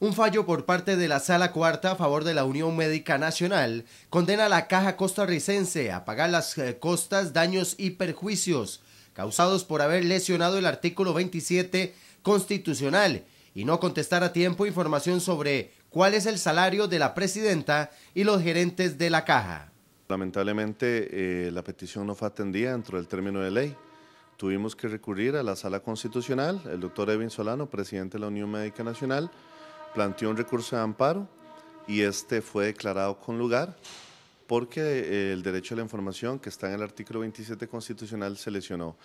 Un fallo por parte de la Sala Cuarta a favor de la Unión Médica Nacional condena a la Caja Costarricense a pagar las eh, costas, daños y perjuicios causados por haber lesionado el artículo 27 constitucional y no contestar a tiempo información sobre cuál es el salario de la presidenta y los gerentes de la Caja. Lamentablemente eh, la petición no fue atendida dentro del término de ley tuvimos que recurrir a la sala constitucional. El doctor Evin Solano, presidente de la Unión Médica Nacional, planteó un recurso de amparo y este fue declarado con lugar porque eh, el derecho a la información que está en el artículo 27 constitucional se lesionó.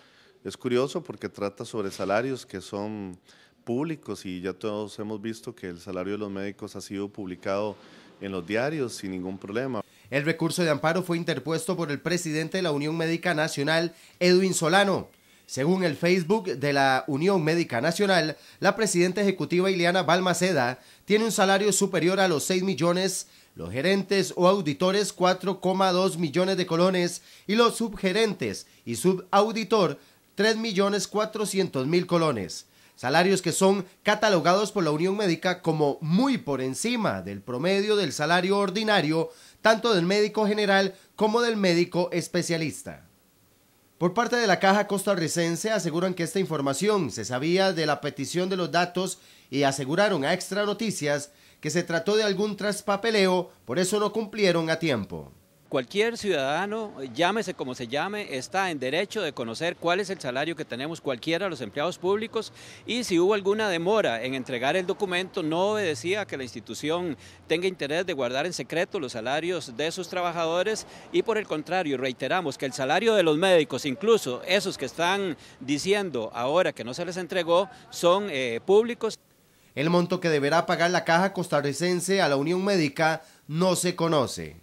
Es curioso porque trata sobre salarios que son públicos y ya todos hemos visto que el salario de los médicos ha sido publicado en los diarios sin ningún problema. El recurso de amparo fue interpuesto por el presidente de la Unión Médica Nacional, Edwin Solano. Según el Facebook de la Unión Médica Nacional, la presidenta ejecutiva Ileana Balmaceda tiene un salario superior a los 6 millones, los gerentes o auditores 4,2 millones de colones y los subgerentes y subauditor 3 millones 400 mil colones. Salarios que son catalogados por la Unión Médica como muy por encima del promedio del salario ordinario, tanto del médico general como del médico especialista. Por parte de la Caja Costarricense aseguran que esta información se sabía de la petición de los datos y aseguraron a Extra Noticias que se trató de algún traspapeleo, por eso no cumplieron a tiempo cualquier ciudadano, llámese como se llame, está en derecho de conocer cuál es el salario que tenemos cualquiera de los empleados públicos y si hubo alguna demora en entregar el documento, no obedecía que la institución tenga interés de guardar en secreto los salarios de sus trabajadores y por el contrario, reiteramos que el salario de los médicos, incluso esos que están diciendo ahora que no se les entregó, son eh, públicos. El monto que deberá pagar la caja costarricense a la Unión Médica no se conoce.